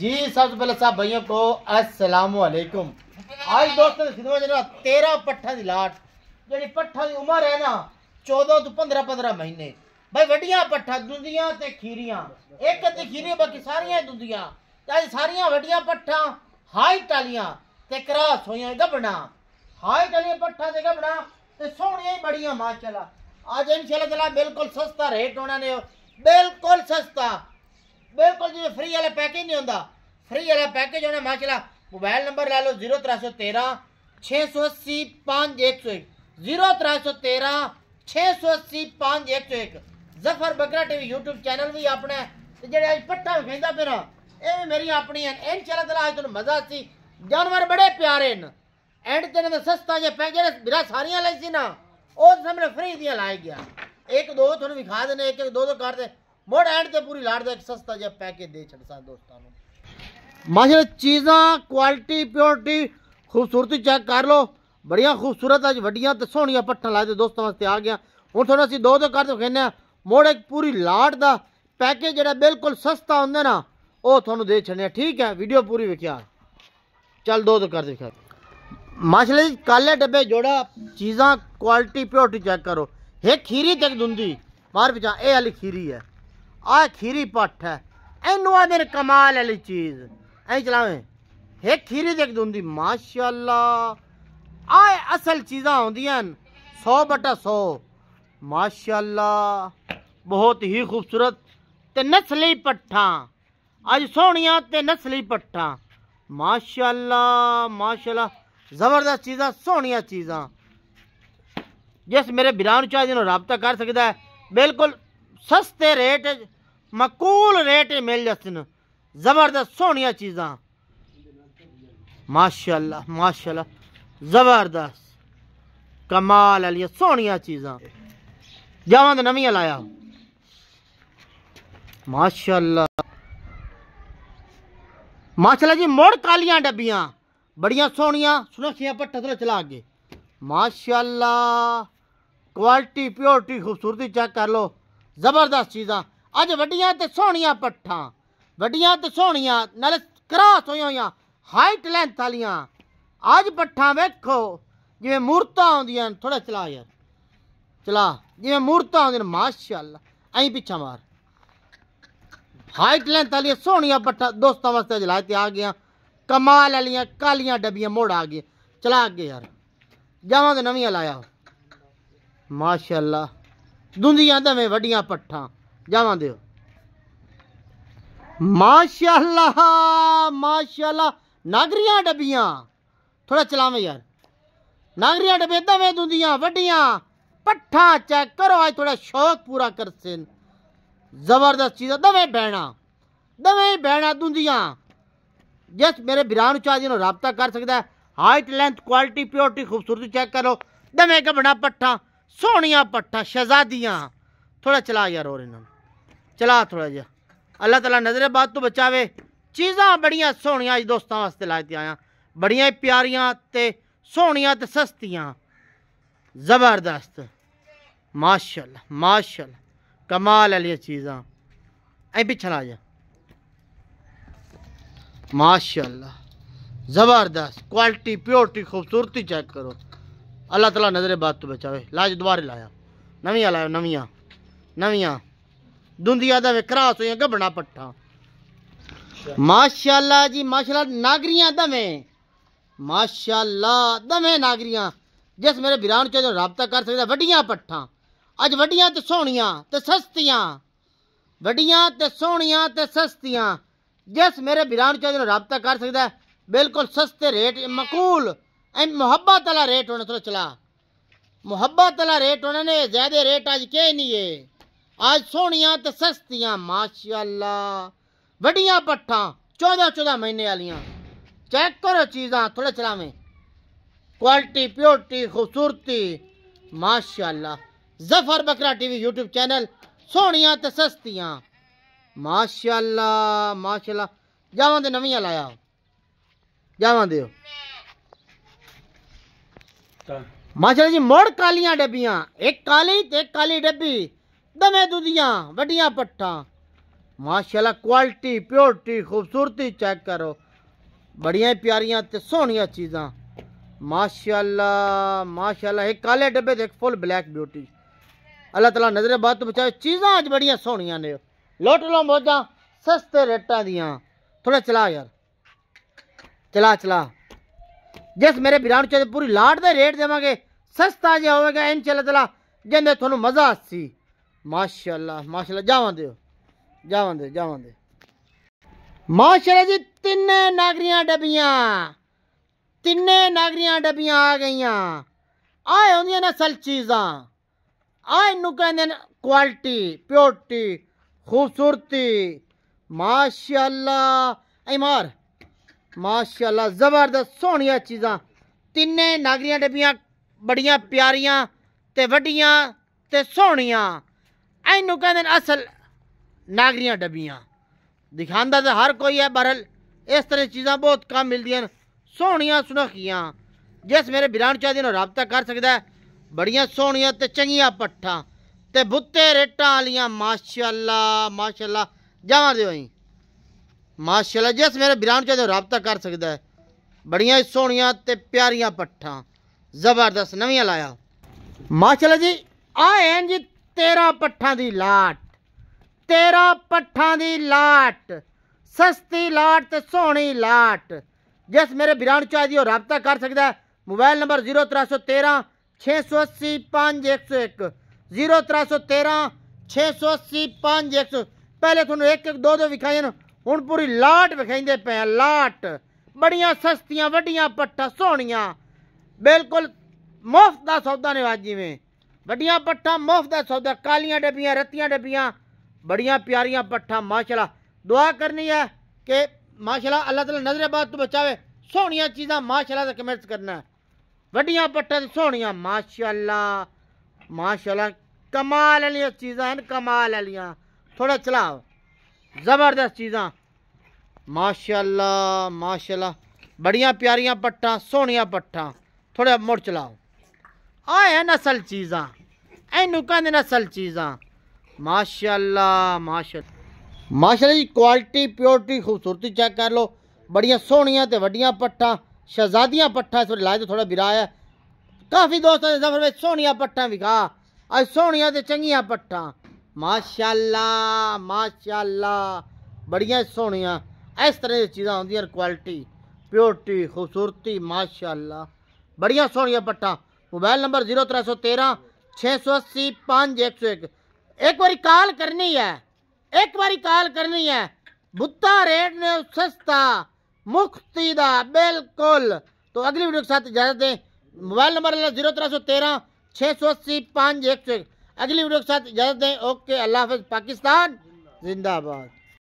जी सबसे पहले भाइयों को अस्सलाम वालेकुम आज दोस्तों खिदमत तेरह पट्ठा की लाट जी पट्ठा की उम्र है ना चौदह तो पंद्रह पंद्रह महीने भाई वडिया पट्ठा दुधिया ते एक ते खीरी बाकी सारिया दुधिया अज सारिया वडिया पट्ठा हाइट आलियां ते क्रास गबना हाइट आलियां पट्ठा ते गबना ते सोहनिया बड़िया माशाल्लाह आज इंशाल्लाह बिल्कुल सस्ता रेट होना ने बिल्कुल सस्ता ਬਿਲਕੁਲ ਜੀ ਫ੍ਰੀ ਵਾਲਾ ਪੈਕੇਜ ਨਹੀਂ ਹੁੰਦਾ ਫ੍ਰੀ ਵਾਲਾ ਪੈਕੇਜ ਹੋਣਾ ਮਾਸ਼ਾਅੱਲਾ ਮੋਬਾਈਲ ਨੰਬਰ ਲਾ ਲਓ 0313 6035101 0313 Zafar Bakra TV YouTube channel ਵੀ ਆਪਣਾ ਤੇ ਜਿਹੜੇ ਅੱਜ ਪੱਟਾ ਵੇਂਦਾ ਪਿਆ ਇਹ ਵੀ ਮੇਰੀ ਆਪਣੀ ਹੈ ਇਨਸ਼ਾਅੱਲਾ ਤਾਲਾ ਅੱਜ ਤੁਹਾਨੂੰ ਮਜ਼ਾ ਸੀ ਜਾਨਵਰ ਬੜੇ ਪਿਆਰੇ ਨੇ ਐਂਡ ਤੇ ਨੇ ਸਸਤਾ ਜੇ ਪੈ ਜਿਹੜੇ ਬਿਰਾ ਸਾਰੀਆਂ ਲਈ ਸੀ ਨਾ ਉਹ ਸਾਹਮਣੇ ਫ੍ਰੀ ਦੀਆਂ ਲਾਇਆ ਗਿਆ ਇੱਕ ਦੋ ਤੁਹਾਨੂੰ ਵਿਖਾ ਦੇਣੇ ਇੱਕ ਇੱਕ ਦੋ ਦੋ ਕਰਦੇ ਮੋੜ ਐਂਡ ਤੇ ਪੂਰੀ ਲਾੜ ਦਾ ਇੱਕ ਸਸਤਾ ਜਿਹਾ ਪੈਕੇਜ ਦੇ ਛੱਡਦਾ ਦੋਸਤਾਂ ਨੂੰ ਮਾਸ਼ਾਅੱਲਾ ਚੀਜ਼ਾਂ ਕੁਆਲਿਟੀ ਪਿਓਰਟੀ ਖੂਬਸੂਰਤੀ ਚੈੱਕ ਕਰ ਲਓ ਬੜੀਆਂ ਖੂਬਸੂਰਤ ਅੱਜ ਵੱਡੀਆਂ ਤੇ ਸੋਹਣੀਆਂ ਪੱਠਾਂ ਲਾਏ ਤੇ ਦੋਸਤਾਂ ਵਾਸਤੇ ਆ ਗਿਆ ਹੁਣ ਤੁਹਾਨੂੰ ਅਸੀਂ ਦੋ ਦੋ ਕਰ ਦੋ ਕਹਿੰਨੇ ਮੋੜ ਇੱਕ ਪੂਰੀ ਲਾੜ ਦਾ ਪੈਕੇਜ ਜਿਹੜਾ ਬਿਲਕੁਲ ਸਸਤਾ ਹੁੰਦਾ ਨਾ ਉਹ ਤੁਹਾਨੂੰ ਦੇ ਛੱਡਿਆ ਠੀਕ ਹੈ ਵੀਡੀਓ ਪੂਰੀ ਵੇਖਿਆ ਚੱਲ ਦੋ ਦੋ ਕਰ ਦੇਖਾ ਮਾਸ਼ਾਅੱਲਾ ਜੀ ਕਾਲੇ ਡੱਬੇ ਜੋੜਾ ਚੀਜ਼ਾਂ ਕੁਆਲਿਟੀ ਪਿਓਰਟੀ ਚੈੱਕ ਕਰੋ ਇਹ ਖੀਰੀ ਤੱਕ ਦੁੰਦੀ ਮਾਰ ਵਿਚਾ ਇਹ ਵਾਲੀ ਖੀਰੀ ਹੈ आखिरी पट्ठ है इनवा दिन कमाल वाली चीज़ ऐ चलावें एक खीरी देख दूंदी माशाला आए असल चीज़ा होंदियां सौ बटा सौ माशाला बहुत ही खूबसूरत ते नस्ली पट्ठा अज सोहनिया ते नस्ली पट्ठा माशाला माशाला जबरदस्त चीज़ा सोहनिया चीज़ा जिस मेरे बिरान चाहिए रबता कर सकता है बिल्कुल सस्ते रेट मकूल रेट मिल जसन ज़बरदस्त सोनिया चीजा माशाल्लाह माशाल्लाह ज़बरदस्त कमाल आलिया सोहनिया चीज़ां जावां ते नमियां लाया माशाल्लाह माशाल्लाह जी मुड़ कालियां डब्बियां बड़ियां सोहनियां सुनखियां भट्ठा थोड़ा चला अगे माशाल्लाह क्वालिटी प्योरिटी खूबसूरती चेक कर लो ਜ਼ਬਰਦਸਤ ਚੀਜ਼ਾਂ ਅੱਜ ਵੱਡੀਆਂ ਤੇ ਸੋਹਣੀਆਂ ਪੱਠਾਂ ਵੱਡੀਆਂ ਤੇ ਸੋਹਣੀਆਂ ਨਾਲ ਕਰਾਸ ਹੋਈਆਂ ਹੋਈਆਂ ਹਾਈਟ ਲੈਂਥ ਵਾਲੀਆਂ ਅੱਜ ਪੱਠਾਂ ਵੇਖੋ ਜਿਵੇਂ ਮੂਰਤਾਂ ਆਉਂਦੀਆਂ ਨੇ ਥੋੜਾ ਚਲਾ ਯਾਰ ਚਲਾ ਜਿਵੇਂ ਮੂਰਤਾਂ ਆਉਂਦੀਆਂ ਨੇ ਮਾਸ਼ਾਅੱਲਾ ਐਂ ਪਿੱਛਾ ਮਾਰ ਹਾਈਟ ਲੈਂਥ ਵਾਲੀਆਂ ਸੋਹਣੀਆਂ ਪੱਠਾਂ ਦੋਸਤਾਂ ਵਾਸਤੇ ਜਲਾਇ ਤੇ ਆ ਗਈਆਂ ਕਮਾਲ ਵਾਲੀਆਂ ਕਾਲੀਆਂ ਡੱਬੀਆਂ ਮੋੜ ਆ ਗਈਆਂ ਚਲਾ ਅੱਗੇ ਯਾਰ ਜਾਵਾਂ ਤੇ ਨਵੀਆਂ ਲਾਇਆ ਮਾਸ਼ਾਅੱਲਾ ਦੁੰਦੀਆਂ ਦਵੇਂ ਵੱਡੀਆਂ ਪੱਠਾਂ ਜਾਵਾਂ ਦਿਓ ਮਾਸ਼ਾਅੱਲਾ ਮਾਸ਼ਾਅੱਲਾ ਨਾਗਰੀਆਂ ਡੱਬੀਆਂ ਥੋੜਾ ਚਲਾਵੇਂ ਯਾਰ ਨਾਗਰੀਆਂ ਡੱਬੇ ਦਵੇਂ ਦੁੰਦੀਆਂ ਵੱਡੀਆਂ ਪੱਠਾ ਚੈੱਕ ਕਰੋ ਅੱਜ ਥੋੜਾ ਸ਼ੌਕ ਪੂਰਾ ਕਰਸੇ ਜ਼ਬਰਦਸਤ ਚੀਜ਼ ਦਵੇਂ ਬਹਿਣਾ ਦਵੇਂ ਬਹਿਣਾ ਦੁੰਦੀਆਂ ਜਸ ਮੇਰੇ ਬਿਰਾਨ ਨੂੰ ਚਾਹੀਏ ਨੂੰ ਰਾਬਤਾ ਕਰ ਸਕਦਾ ਹਾਈਟ ਲੈਂਥ ਕੁਆਲਿਟੀ ਪਿਓਰਟੀ ਖੂਬਸੂਰਤੀ ਚੈੱਕ ਕਰੋ ਦਵੇਂ ਕਬਣਾ ਪੱਠਾ सोहनिया पट्ठा शहजादिया थोड़ा चला यार और इन्होंने चला थोड़ा जहा अल्लाह ताला नजर बात तो बचावे चीज़ां बड़ियां सोहनियां दोस्तों वास्ते लाए ते आया बड़ियां प्यारियां ते सोहनियां ते ज़बरदस्त माशल माशल कमाल आलियां चीज़ां ऐं पिछला जा माशा ज़बरदस्त क्वालिटी प्योरिटी खूबसूरती चेक करो अल्लाह तला नजरे बात तो बचावे लाज दोबारे लाया नवियां लाया नवियां नवियां दुंदिया का विकरास हो गबना पट्ठा माशाला जी माशाला नागरिया दमे माशाला दमे नागरिया जिस मेरे बिरान चो रबता कर सकता व्डिया पट्ठा अज व्डिया तो सोहनियां तो सस्तियां व्डिया तो सोहनियां तो सस्तियां जिस मेरे बिरान चो रबता कर सकता बिल्कुल सस्ते रेट मकूल ऐं मोहब्बत अला रेट होना थोड़ा तो चला मोहब्बत अला रेट होना ने ज़्यादा रेट अज के नहीं है अज सोहनिया तो सस्तियाँ माशाला वडिया पट्ठा चौदह चौदह महीने वालिया चेक करो चीज़ा थोड़ा चलावें क्वालिटी प्योरिटी खूबसूरती माशाला जफर बकरा टीवी यूट्यूब चैनल सोहनिया तो सस्तियाँ माशाला माशाला जावां तो नवियां लाया जावां दो माशा जी मुड़ कालिया डब्बियां एक काली ते एक काली डब्बी दमे दुधियां वडिया पट्ठा माशाला क्वालिटी प्योरिटी खूबसूरती चेक करो बड़िया प्यारिया ते चीजा चीज़ां माशाला एक काले डब्बे एक फुल ब्लैक ब्यूटी अल्लाह तला नजर बात तो बचाओ चीजा अच बड़िया सोहनिया ने लोट लो मौजा सस्ते रेटा दिया थोड़ा चला यार चला चला ਜਿਸ ਮੇਰੇ ਵੀਰਾਂ ਨੂੰ ਚਾਹੀਦਾ ਪੂਰੀ ਲਾਟ ਦੇ ਰੇਟ ਦੇਵਾਂਗੇ ਸਸਤਾ ਜਿਹਾ ਹੋਵੇਗਾ ਇਨਸ਼ਾਅੱਲਾ ਤਾਲਾ ਜਿੰਦੇ ਤੁਹਾਨੂੰ ਮਜ਼ਾ ਆਸੀ ਮਾਸ਼ਾਅੱਲਾ ਮਾਸ਼ਾਅੱਲਾ ਜਾਵਾਂ ਦਿਓ ਜਾਵਾਂ ਦਿਓ ਜਾਵਾਂ ਦਿਓ ਮਾਸ਼ਾਅੱਲਾ ਜੀ ਤਿੰਨੇ ਨਾਗਰੀਆਂ ਡੱਬੀਆਂ ਤਿੰਨੇ ਨਾਗਰੀਆਂ ਡੱਬੀਆਂ ਆ ਗਈਆਂ ਆਏ ਹੁੰਦੀਆਂ ਨੇ ਅਸਲ ਚੀਜ਼ਾਂ ਆ ਇਹਨੂੰ ਕਹਿੰਦੇ ਨੇ ਕੁਆਲਿਟੀ ਪਿਓਰਟੀ ਖੂਬਸੂਰਤੀ ਮਾਸ਼ਾਅੱਲਾ ਇਮਾਰ माशाल्लाह ज़बरदस्त सोहनियां चीज़ां तिन्ने नागरियां डब्बियां बड़ियां प्यारियां ते वड्डियां ते सोहनियां ਇਹਨੂੰ ਕਹਿੰਦੇ ਨੇ ਅਸਲ ਨਾਗਰੀਆਂ ਡੱਬੀਆਂ ਦਿਖਾਉਂਦਾ ਤਾਂ ਹਰ ਕੋਈ ਹੈ ਬਰਲ ਇਸ ਤਰ੍ਹਾਂ ਚੀਜ਼ਾਂ ਬਹੁਤ ਕਮ ਮਿਲਦੀਆਂ ਨੇ ਸੋਹਣੀਆਂ ਸੁਨਖੀਆਂ ਜਿਸ ਮੇਰੇ ਬਿਰਾਨ ਚਾਹਦੇ ਨੂੰ ਰਾਬਤਾ ਕਰ ਸਕਦਾ ਬੜੀਆਂ ਸੋਹਣੀਆਂ ਤੇ ਚੰਗੀਆਂ ਪੱਠਾਂ ਤੇ ਬੁੱਤੇ ਰੇਟਾਂ ਵਾਲੀਆਂ ਮਾਸ਼ਾਅੱਲਾ ਮਾਸ਼ਾਅੱਲਾ ਜਾਵਾਂ ਦੇ ਹੋਈ ਮਾਸ਼ਾਅੱਲਾ ਜਿਸ ਮੇਰੇ ਬਿਰਾਨ ਚਾਹੇ ਰਾਬਤਾ ਕਰ ਸਕਦਾ ਹੈ ਬੜੀਆਂ ਸੋਹਣੀਆਂ ਤੇ ਪਿਆਰੀਆਂ ਪੱਠਾਂ ਜ਼ਬਰਦਸਤ ਨਵੀਆਂ ਲਾਇਆ ਮਾਸ਼ਾਅੱਲਾ ਜੀ ਆ ਐਂ ਜੀ ਤੇਰਾ ਪੱਠਾਂ ਦੀ ਲਾਟ ਤੇਰਾ ਪੱਠਾਂ ਦੀ ਲਾਟ ਸਸਤੀ ਲਾਟ ਤੇ ਸੋਹਣੀ ਲਾਟ ਜਿਸ ਮੇਰੇ ਬਿਰਾਨ ਚਾਹੇ ਦੀ ਰਾਬਤਾ ਕਰ ਸਕਦਾ ਹੈ ਮੋਬਾਈਲ ਨੰਬਰ 0313 680 0313 680 ਪਹਿਲੇ ਤੁਹਾਨੂੰ ਇੱਕ ਇੱਕ ਦੋ ਦੋ ਵਿਖਾਈਆਂ ਨੇ हूँ पूरी लाट विखेंदे पे लाट बड़िया सस्तिया व्डिया पट्ठा सोहनिया बिल्कुल मुफ्त का सौदा ने वाजी व्डिया पट्ठा मुफ्त का सौदा कालिया डब्बिया रत्तिया डब्बिया बड़िया प्यारिया पट्ठा माशाला दुआ करनी है कि माशाला अल्लाह तला नजरबाद तू बचावे सोनिया चीज़ा माशाला से कमेंट करना व्डिया पट्ठा सोहनिया माशाला माशाला कमाल आलिया चीज़ा कमाल थोड़ा चलाओ ज़बरदस्त चीजा माशाल्लाह माशाल्लाह बड़िया प्यारिया पट्टां सोनिया पट्टां थोड़ा मुड़ चलाओ आए हैं नसल चीज़ां एनू कहंदे नसल चीज़ां माशाल्लाह माशा माशाल्लाह जी क्वालिटी प्योरिटी खूबसूरती चेक कर लो बड़िया सोहनिया तो वड्डियां पट्टां शहजादिया पट्टां इस लाए तो थोड़ा बिरा है काफ़ी दोस्तों के सफर में सोहनिया पट्टां विखा अज सोहनियां तो चंगिया पट्टां माशाला माशाला बड़िया सोनिया इस तरह ਦੀਆਂ ਚੀਜ਼ਾਂ क्वालिटी ਕੁਆਲਿਟੀ खूबसूरती ਖੂਬਸੂਰਤੀ बड़िया ਬੜੀਆਂ ਸੋਹਣੀਆਂ मोबाइल नंबर जीरो त्रै सौ तेरह छः सौ अस्सी पांच एक सौ एक एक बार कॉल करनी है एक बारी कॉल करनी है बुत्ता रेट ने सस्ता मुफ्ती दा बिल्कुल तो अगली वीडियो के साथ इजाजत दें मोबाइल नंबर जीरो त्रै सौ तेरह छः सौ अस्सी पांच एक सौ एक अगली वीडियो के साथ इजाज़त दें ओके अल्लाह हाफ पाकिस्तान जिंदाबाद